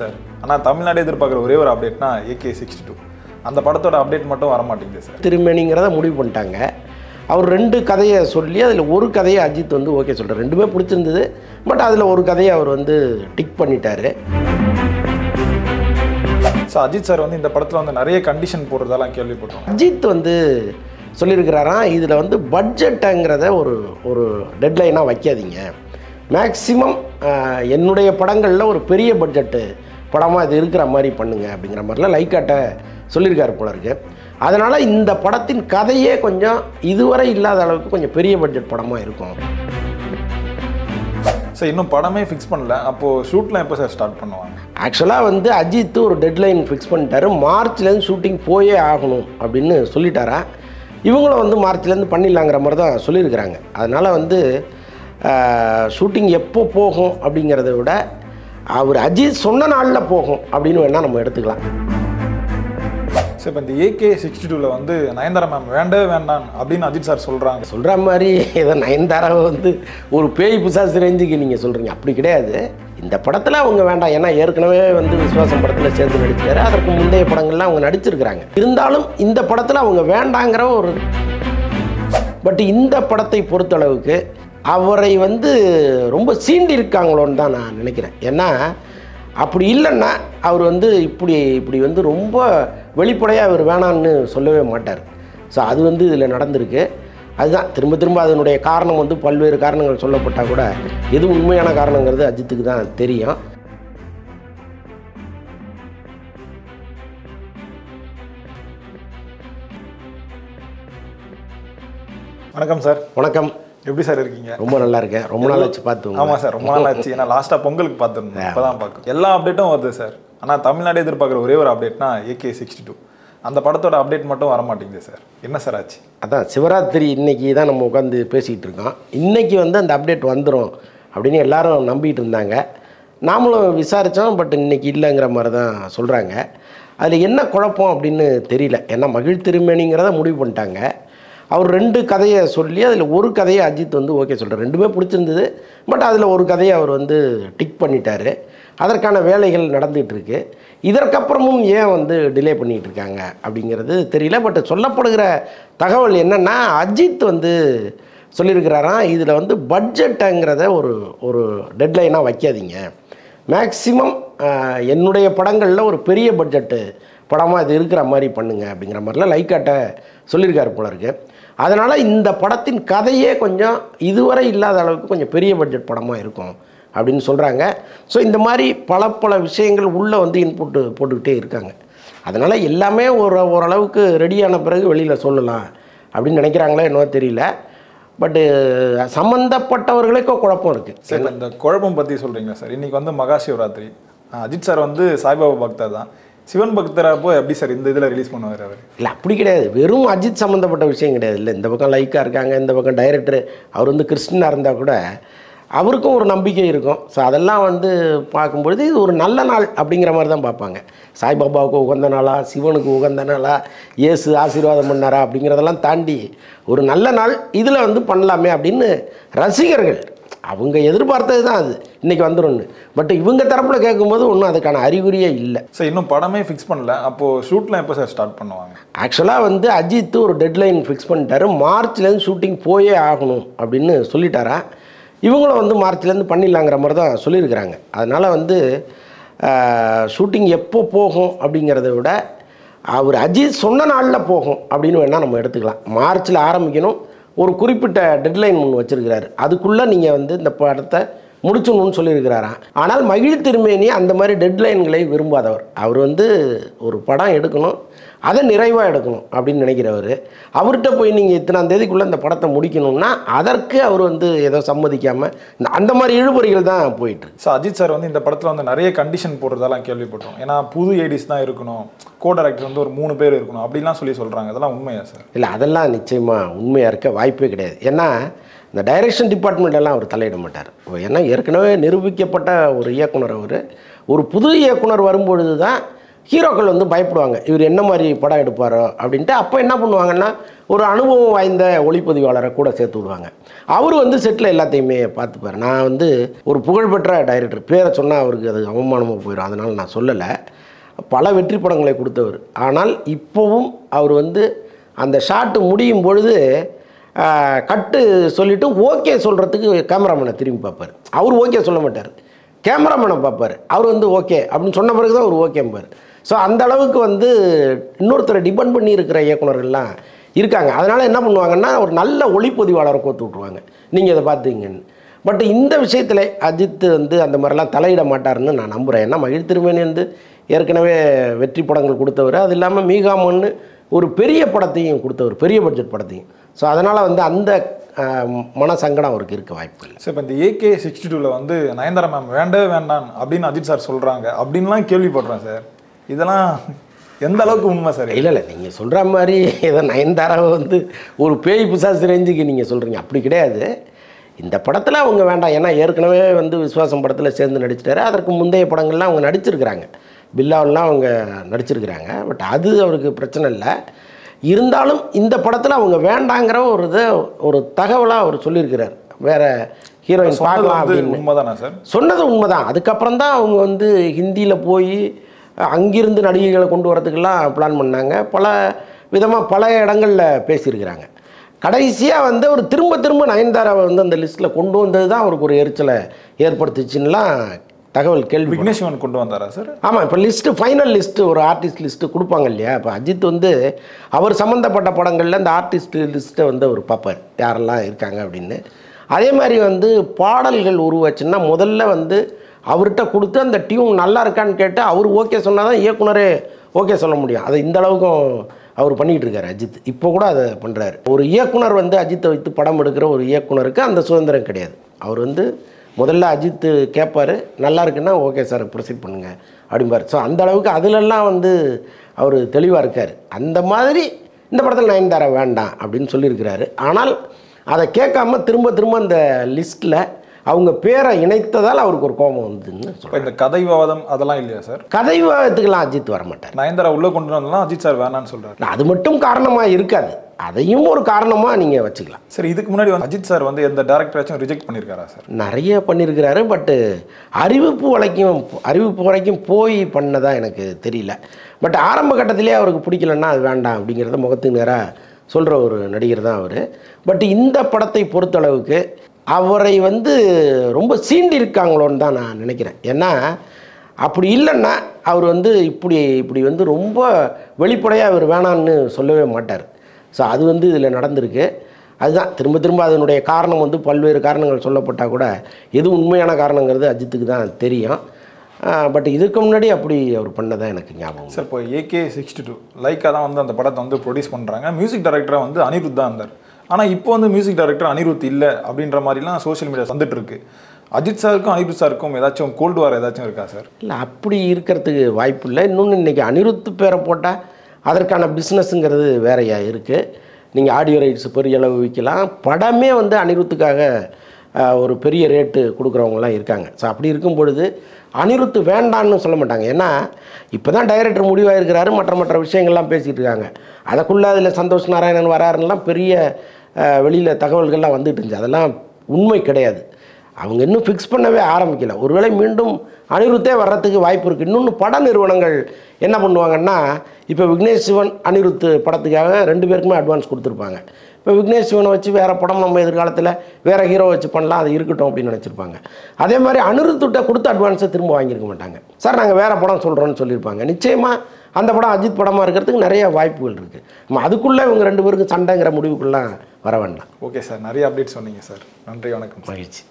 sir ஆனால் தமிழ்நாடு எதிர்பார்க்குற ஒரே ஒரு அப்டேட்னா ஏகே சிக்ஸ்டி டூ அந்த படத்தோட அப்டேட் மட்டும் வர மாட்டேங்குது சார் திருமணிங்கிறத முடிவு பண்ணிட்டாங்க அவர் ரெண்டு கதையை சொல்லி அதில் ஒரு கதையை அஜித் வந்து ஓகே சொல்கிறார் ரெண்டுமே பிடிச்சிருந்தது பட் அதில் ஒரு கதையை அவர் வந்து டிக் பண்ணிட்டார் ஸோ அஜித் சார் வந்து இந்த படத்தில் வந்து நிறைய கண்டிஷன் போடுறதெல்லாம் கேள்விப்பட்டோம் அஜித் வந்து சொல்லியிருக்கிறாராம் இதில் வந்து பட்ஜெட்டுங்கிறத ஒரு ஒரு டெட்லைனாக வைக்காதீங்க மேக்சிமம் என்னுடைய படங்களில் ஒரு பெரிய பட்ஜெட்டு படமாக இது இருக்கிற மாதிரி பண்ணுங்க அப்படிங்கிற மாதிரிலாம் லைக்காட்ட சொல்லியிருக்காரு போல இருக்கு அதனால் இந்த படத்தின் கதையே கொஞ்சம் இதுவரை இல்லாத அளவுக்கு கொஞ்சம் பெரிய பட்ஜெட் படமாக இருக்கும் சார் இன்னும் படமே ஃபிக்ஸ் பண்ணல அப்போது ஷூட்லாம் எப்போ சார் ஸ்டார்ட் பண்ணுவாங்க ஆக்சுவலாக வந்து அஜித்து ஒரு டெட்லைன் ஃபிக்ஸ் பண்ணிட்டாரு மார்ச்லேருந்து ஷூட்டிங் போயே ஆகணும் அப்படின்னு சொல்லிட்டாரா இவங்களும் வந்து மார்ச்லேருந்து பண்ணிடலாங்கிற மாதிரி தான் சொல்லியிருக்கிறாங்க அதனால் வந்து ஷூட்டிங் எப்போ போகும் அப்படிங்கிறத விட அவர் அஜித் சொன்ன நாளில் போகும் அப்படின்னு வேணால் நம்ம எடுத்துக்கலாம் சார் இப்போ இந்த ஏகே சிக்ஸ்டி டூவில் வந்து நயன்தாரா மேம் வேண்டவே வேண்டாம் அப்படின்னு அஜித் சார் சொல்கிறாங்க சொல்கிற மாதிரி ஏதோ நயன்தாராவை வந்து ஒரு பேய் புசா ரேஞ்சுக்கு நீங்கள் சொல்கிறீங்க அப்படி கிடையாது இந்த படத்தில் அவங்க வேண்டாம் ஏன்னா ஏற்கனவே வந்து விஸ்வாசம் படத்தில் சேர்ந்து நடிச்சார் அதற்கு முந்தைய படங்கள்லாம் அவங்க நடிச்சிருக்கிறாங்க இருந்தாலும் இந்த படத்தில் அவங்க வேண்டாங்கிற ஒரு பட் இந்த படத்தை பொறுத்தளவுக்கு அவரை வந்து ரொம்ப சீண்டி இருக்காங்களோன்னு தான் நான் நினைக்கிறேன் ஏன்னா அப்படி இல்லைன்னா அவர் வந்து இப்படி இப்படி வந்து ரொம்ப வெளிப்படையாக அவர் வேணான்னு சொல்லவே மாட்டார் ஸோ அது வந்து இதில் நடந்திருக்கு அதுதான் திரும்ப திரும்ப அதனுடைய காரணம் வந்து பல்வேறு காரணங்கள் சொல்லப்பட்டால் கூட எது உண்மையான காரணங்கிறது அஜித்துக்கு தான் தெரியும் வணக்கம் சார் வணக்கம் எப்படி சார் இருக்கீங்க ரொம்ப நல்லா இருக்கேன் ரொம்ப நாள் ஆச்சு பார்த்து ஆமாம் சார் ரொம்ப நாள் ஆச்சு ஏன்னா லாஸ்ட்டாக பொங்கலுக்கு பார்த்துருந்தேன் இப்போ தான் பார்க்கும் எல்லா அப்டேட்டும் வருது சார் ஆனால் தமிழ்நாடு எதிர்பார்க்குற ஒரே ஒரு அப்டேட்னா ஏகே சிக்ஸ்டி டூ அந்த படத்தோட அப்டேட் மட்டும் வர மாட்டேங்குது சார் என்ன சார் ஆச்சு அதான் சிவராத்திரி இன்னைக்கு தான் நம்ம உட்காந்து பேசிக்கிட்டு இருக்கோம் இன்றைக்கி வந்து அந்த அப்டேட் வந்துடும் அப்படின்னு எல்லாரும் நம்பிக்கிட்டு இருந்தாங்க நாமளும் விசாரித்தோம் பட் இன்றைக்கி இல்லைங்கிற மாதிரி தான் சொல்கிறாங்க அதில் என்ன குழப்பம் அப்படின்னு தெரியல ஏன்னா மகிழ் திருமணிங்கிறத முடிவு பண்ணிட்டாங்க அவர் ரெண்டு கதையை சொல்லி அதில் ஒரு கதையை அஜித் வந்து ஓகே சொல்கிறார் ரெண்டுமே பிடிச்சிருந்தது பட் அதில் ஒரு கதையை அவர் வந்து டிக் பண்ணிட்டார் அதற்கான வேலைகள் இருக்கு இதற்கப்புறமும் ஏன் வந்து டிலே பண்ணிகிட்டு இருக்காங்க அப்படிங்கிறது தெரியல பட் சொல்லப்படுகிற தகவல் என்னென்னா அஜித் வந்து சொல்லியிருக்கிறாராம் இதில் வந்து பட்ஜெட்டுங்கிறத ஒரு ஒரு டெட்லைனாக வைக்காதீங்க மேக்சிமம் என்னுடைய படங்களில் ஒரு பெரிய பட்ஜெட்டு படமாக இது இருக்கிற மாதிரி பண்ணுங்கள் அப்படிங்கிற மாதிரிலாம் ஆட்டை சொல்லியிருக்காரு போல இருக்குது அதனால் இந்த படத்தின் கதையே கொஞ்சம் இதுவரை இல்லாத அளவுக்கு கொஞ்சம் பெரிய பட்ஜெட் படமாக இருக்கும் அப்படின்னு சொல்கிறாங்க ஸோ இந்த மாதிரி பல பல விஷயங்கள் உள்ளே வந்து இன்புட்டு போட்டுக்கிட்டே இருக்காங்க அதனால் எல்லாமே ஒரு ஓரளவுக்கு ரெடியான பிறகு வெளியில் சொல்லலாம் அப்படின்னு நினைக்கிறாங்களே என்னவோ தெரியல பட்டு சம்மந்தப்பட்டவர்களுக்கும் குழப்பம் இருக்குது சார் இந்த குழப்பம் பற்றி சொல்கிறீங்களா சார் இன்றைக்கி வந்து மகா சிவராத்திரி அஜித் சார் வந்து சாய்பாபா பக்தர் தான் சிவன் பக்தரா போய் எப்படி சார் இந்த இதில் ரிலீஸ் பண்ணுவார் அவர் இல்லை அப்படி கிடையாது வெறும் அஜித் சம்மந்தப்பட்ட விஷயம் கிடையாது இல்லை இந்த பக்கம் லைக்காக இருக்காங்க இந்த பக்கம் டைரக்டர் அவர் வந்து கிறிஸ்டினாக இருந்தால் கூட அவருக்கும் ஒரு நம்பிக்கை இருக்கும் ஸோ அதெல்லாம் வந்து பார்க்கும்பொழுது இது ஒரு நல்ல நாள் அப்படிங்கிற மாதிரி தான் பார்ப்பாங்க சாய்பாபாவுக்கு உகந்த நாளா சிவனுக்கு உகந்த நாளா இயேசு ஆசீர்வாதம் பண்ணாரா அப்படிங்கிறதெல்லாம் தாண்டி ஒரு நல்ல நாள் இதில் வந்து பண்ணலாமே அப்படின்னு ரசிகர்கள் அவங்க எதிர்பார்த்தது தான் அது இன்னைக்கு வந்துடும்னு பட் இவங்க தரப்பில் கேட்கும்போது ஒன்றும் அதுக்கான அறிகுறியே இல்லை சார் இன்னும் படமே ஃபிக்ஸ் பண்ணல அப்போது ஷூட்லாம் எப்போ சார் ஸ்டார்ட் பண்ணுவாங்க ஆக்சுவலாக வந்து அஜித் ஒரு டெட்லைன் ஃபிக்ஸ் பண்ணிட்டாரு மார்ச்லேருந்து ஷூட்டிங் போயே ஆகணும் அப்படின்னு சொல்லிட்டாரா இவங்களும் வந்து மார்ச்லேருந்து பண்ணிடலாங்கிற மாதிரி தான் சொல்லியிருக்கிறாங்க அதனால் வந்து ஷூட்டிங் எப்போ போகும் அப்படிங்கிறத விட அவர் அஜித் சொன்ன நாளில் போகும் அப்படின்னு வேணால் நம்ம எடுத்துக்கலாம் மார்ச்சில் ஆரம்பிக்கணும் ஒரு குறிப்பிட்ட டெட்லைன் ஒன்று வச்சுருக்கிறாரு அதுக்குள்ளே நீங்கள் வந்து இந்த படத்தை முடிச்சணும்னு சொல்லியிருக்கிறாராம் ஆனால் மகிழ் திருமேனி அந்த மாதிரி டெட்லைன்களை விரும்பாதவர் அவர் வந்து ஒரு படம் எடுக்கணும் அதை நிறைவாக எடுக்கணும் அப்படின்னு நினைக்கிறவர் அவர்கிட்ட போய் நீங்கள் இத்தனாம் தேதிக்குள்ளே அந்த படத்தை முடிக்கணும்னா அதற்கு அவர் வந்து ஏதோ சம்மதிக்காமல் இந்த அந்த மாதிரி இழுபறிகள் தான் போயிட்டு ஸோ அஜித் சார் வந்து இந்த படத்தில் வந்து நிறைய கண்டிஷன் போடுறதெல்லாம் கேள்விப்பட்டோம் ஏன்னா புது ஏடிஸ் தான் இருக்கணும் கோ டேரக்டர் வந்து ஒரு மூணு பேர் இருக்கணும் அப்படிலாம் சொல்லி சொல்கிறாங்க அதெல்லாம் உண்மையா சார் இல்லை அதெல்லாம் நிச்சயமாக உண்மையாக இருக்க வாய்ப்பே கிடையாது ஏன்னா இந்த டைரக்ஷன் டிபார்ட்மெண்ட்டெல்லாம் அவர் தலையிட மாட்டார் ஏன்னா ஏற்கனவே நிரூபிக்கப்பட்ட ஒரு இயக்குனர் அவர் ஒரு புது இயக்குனர் வரும்பொழுது தான் ஹீரோக்கள் வந்து பயப்படுவாங்க இவர் என்ன மாதிரி படம் எடுப்பாரோ அப்படின்ட்டு அப்போ என்ன பண்ணுவாங்கன்னா ஒரு அனுபவம் வாய்ந்த ஒளிப்பதிவாளரை கூட சேர்த்து விடுவாங்க அவர் வந்து செட்டில் எல்லாத்தையுமே பார்த்துப்பார் நான் வந்து ஒரு புகழ்பெற்ற டைரக்டர் பேரை சொன்னால் அவருக்கு அது அவமானமாக போயிடும் அதனால் நான் சொல்லலை பல வெற்றி படங்களை கொடுத்தவர் ஆனால் இப்போவும் அவர் வந்து அந்த ஷாட்டு முடியும் பொழுது கட்டு சொல்லிவிட்டு ஓகே சொல்கிறதுக்கு கேமராமேனை திரும்பி பார்ப்பார் அவர் ஓகே சொல்ல மாட்டார் கேமராமேனை பார்ப்பார் அவர் வந்து ஓகே அப்படின்னு சொன்ன பிறகு தான் அவர் ஓகேம்பார் ஸோ அந்த அளவுக்கு வந்து இன்னொருத்தரை டிபெண்ட் பண்ணி இருக்கிற இயக்குனர்கள்லாம் இருக்காங்க அதனால் என்ன பண்ணுவாங்கன்னா ஒரு நல்ல ஒளிப்பதிவாளரை கோத்து விட்ருவாங்க நீங்கள் இதை பார்த்தீங்கன்னு பட் இந்த விஷயத்தில் அஜித் வந்து அந்த மாதிரிலாம் தலையிட மாட்டார்னு நான் நம்புகிறேன் ஏன்னா மகிழ் திருமேனி வந்து ஏற்கனவே வெற்றி படங்கள் கொடுத்தவர் அது இல்லாமல் மீகாமன்னு ஒரு பெரிய படத்தையும் கொடுத்தவர் பெரிய பட்ஜெட் படத்தையும் ஸோ அதனால் வந்து அந்த மன சங்கடம் அவருக்கு இருக்க வாய்ப்பு இல்லை சார் இப்போ இந்த ஏகே சிக்ஸ்டி டூவில் வந்து நயன்தாரா மேம் வேண்டவே வேண்டாம் அப்படின்னு அஜித் சார் சொல்கிறாங்க அப்படின்லாம் கேள்விப்படுறேன் சார் இதெல்லாம் எந்த அளவுக்கு உண்மை சார் இல்லை இல்லை நீங்கள் சொல்கிற மாதிரி ஏதோ நயன்தாராவை வந்து ஒரு பேய் பிசாசு ரேஞ்சுக்கு நீங்கள் சொல்கிறீங்க அப்படி கிடையாது இந்த படத்தில் அவங்க வேண்டாம் ஏன்னா ஏற்கனவே வந்து விஸ்வாசம் படத்தில் சேர்ந்து நடிச்சிட்டாரு அதற்கு முந்தைய படங்கள்லாம் அவங்க நடிச்சிருக்கிறாங்க பில்லாவெல்லாம் அவங்க நடிச்சிருக்கிறாங்க பட் அது அவருக்கு பிரச்சனை இல்லை இருந்தாலும் இந்த படத்தில் அவங்க வேண்டாங்கிற ஒரு இதை ஒரு தகவலாக அவர் சொல்லியிருக்கிறார் வேற ஹீரோயின் பார்க்கலாம் அப்படின்னு உண்மைதான் சார் சொன்னது உண்மைதான் அதுக்கப்புறம் தான் அவங்க வந்து ஹிந்தியில் போய் அங்கிருந்து நடிகைகளை கொண்டு வரதுக்கெல்லாம் பிளான் பண்ணாங்க பல விதமாக பல இடங்களில் பேசியிருக்கிறாங்க கடைசியாக வந்து ஒரு திரும்ப திரும்ப நயன்தாராவை வந்து அந்த லிஸ்ட்டில் கொண்டு வந்தது தான் அவருக்கு ஒரு எரிச்சலை ஏற்படுத்துச்சுன்னெலாம் தகவல் கேள்வி விக்னேஷ்வன் கொண்டு வந்தாரா சார் ஆமாம் இப்போ லிஸ்ட்டு ஃபைனல் லிஸ்ட்டு ஒரு ஆர்டிஸ்ட் லிஸ்ட்டு கொடுப்பாங்க இல்லையா இப்போ அஜித் வந்து அவர் சம்மந்தப்பட்ட படங்களில் அந்த ஆர்டிஸ்ட் லிஸ்ட்டை வந்து அவர் பார்ப்பார் யாரெல்லாம் இருக்காங்க அப்படின்னு அதே மாதிரி வந்து பாடல்கள் உருவாச்சுன்னா முதல்ல வந்து அவர்கிட்ட கொடுத்து அந்த டியூன் நல்லா இருக்கான்னு கேட்டு அவர் ஓகே சொன்னால் தான் இயக்குனரே ஓகே சொல்ல முடியும் அதை இந்த அளவுக்கும் அவர் பண்ணிகிட்டு இருக்காரு அஜித் இப்போ கூட அதை பண்ணுறாரு ஒரு இயக்குனர் வந்து அஜித்தை வைத்து படம் எடுக்கிற ஒரு இயக்குனருக்கு அந்த சுதந்திரம் கிடையாது அவர் வந்து முதல்ல அஜித்து கேட்பார் நல்லா இருக்குன்னா ஓகே சார் ப்ரொசீட் பண்ணுங்க அப்படிம்பார் ஸோ அந்த அளவுக்கு அதிலெல்லாம் வந்து அவர் தெளிவாக இருக்கார் அந்த மாதிரி இந்த படத்தில் நயன்தாரா வேண்டாம் அப்படின்னு சொல்லியிருக்கிறாரு ஆனால் அதை கேட்காம திரும்ப திரும்ப அந்த லிஸ்ட்டில் அவங்க பேரை இணைத்ததால் அவருக்கு ஒரு கோபம் வந்துன்னு இந்த கதைவாதம் அதெல்லாம் இல்லையா சார் கதைவாதத்துக்கெல்லாம் அஜித் வரமாட்டார் நயன்தாரா உள்ளே கொண்டு வந்தாலும் அஜித் சார் வேணான்னு சொல்கிறார் அது மட்டும் காரணமாக இருக்காது அதையும் ஒரு காரணமாக நீங்கள் வச்சுக்கலாம் சரி இதுக்கு முன்னாடி அஜித் சார் வந்து எந்த டேரக்டராச்சும் ரிஜெக்ட் பண்ணியிருக்காரா சார் நிறைய பண்ணியிருக்கிறாரு பட்டு அறிவிப்பு வரைக்கும் அறிவிப்பு வரைக்கும் போய் பண்ணதான் எனக்கு தெரியல பட் ஆரம்ப கட்டத்திலே அவருக்கு பிடிக்கலன்னா அது வேண்டாம் அப்படிங்கிறத முகத்துக்கு நேராக சொல்கிற ஒரு நடிகர் தான் அவர் பட் இந்த படத்தை பொறுத்தளவுக்கு அவரை வந்து ரொம்ப சீண்டிருக்காங்களோன்னு இருக்காங்களோன்னு தான் நான் நினைக்கிறேன் ஏன்னா அப்படி இல்லைன்னா அவர் வந்து இப்படி இப்படி வந்து ரொம்ப வெளிப்படையாக அவர் வேணான்னு சொல்லவே மாட்டார் ஸோ அது வந்து இதில் நடந்திருக்கு அதுதான் திரும்ப திரும்ப அதனுடைய காரணம் வந்து பல்வேறு காரணங்கள் சொல்லப்பட்டால் கூட எது உண்மையான காரணங்கிறது அஜித்துக்கு தான் தெரியும் பட் இதுக்கு முன்னாடி அப்படி அவர் பண்ணதான் எனக்கு ஞாபகம் சார் இப்போ ஏகே சிக்ஸ்டி டூ லைக்காக தான் வந்து அந்த படத்தை வந்து ப்ரொடியூஸ் பண்ணுறாங்க மியூசிக் டைரக்டராக வந்து அனிருத் தான் இருந்தார் ஆனால் இப்போ வந்து மியூசிக் டைரக்டர் அனிருத் இல்லை அப்படின்ற மாதிரிலாம் சோஷியல் மீடியா வந்துட்டு இருக்கு அஜித் சாருக்கும் அனிருத் சாருக்கும் ஏதாச்சும் கோல்டு வார் ஏதாச்சும் இருக்கா சார் இல்லை அப்படி இருக்கிறதுக்கு வாய்ப்பு இல்லை இன்னொன்று இன்றைக்கி அனிருத் பேரை போட்டால் அதற்கான பிஸ்னஸ்ங்கிறது வேறையாக இருக்குது நீங்கள் ஆடியோ ரைட்ஸ் பெரிய அளவு விற்கலாம் படமே வந்து அனிருத்துக்காக ஒரு பெரிய ரேட்டு கொடுக்குறவங்களாம் இருக்காங்க ஸோ அப்படி இருக்கும் பொழுது அனிருத்து வேண்டான்னு சொல்ல மாட்டாங்க ஏன்னா இப்போ தான் டைரக்டர் முடிவாயிருக்கிறாரு மற்ற மற்ற விஷயங்கள்லாம் பேசிகிட்டு இருக்காங்க அதுக்குள்ளே அதில் சந்தோஷ் நாராயணன் வராருன்னெலாம் பெரிய வெளியில் தகவல்கள்லாம் வந்துட்டு இருந்துச்சு அதெல்லாம் உண்மை கிடையாது அவங்க இன்னும் ஃபிக்ஸ் பண்ணவே ஆரம்பிக்கல ஒருவேளை மீண்டும் அனிருத்தே வர்றதுக்கு வாய்ப்பு இருக்குது இன்னொன்று பட நிறுவனங்கள் என்ன பண்ணுவாங்கன்னா இப்போ விக்னேஷ் சிவன் அனிருத்து படத்துக்காக ரெண்டு பேருக்குமே அட்வான்ஸ் கொடுத்துருப்பாங்க இப்போ விக்னேஷ் சிவனை வச்சு வேறு படம் நம்ம எதிர்காலத்தில் வேறு ஹீரோ வச்சு பண்ணலாம் அது இருக்கட்டும் அப்படின்னு நினச்சிருப்பாங்க அதே மாதிரி அனிருத்துட்ட கொடுத்த அட்வான்ஸை திரும்ப வாங்கியிருக்க மாட்டாங்க சார் நாங்கள் வேறு படம் சொல்கிறோன்னு சொல்லியிருப்பாங்க நிச்சயமாக அந்த படம் அஜித் படமாக இருக்கிறதுக்கு நிறைய வாய்ப்புகள் இருக்குது நம்ம அதுக்குள்ளே இவங்க ரெண்டு பேருக்கும் சண்டைங்கிற முடிவுக்குள்ளே வர வேண்டாம் ஓகே சார் நிறைய அப்டேட் சொன்னீங்க சார் நன்றி வணக்கம் மகிழ்ச்சி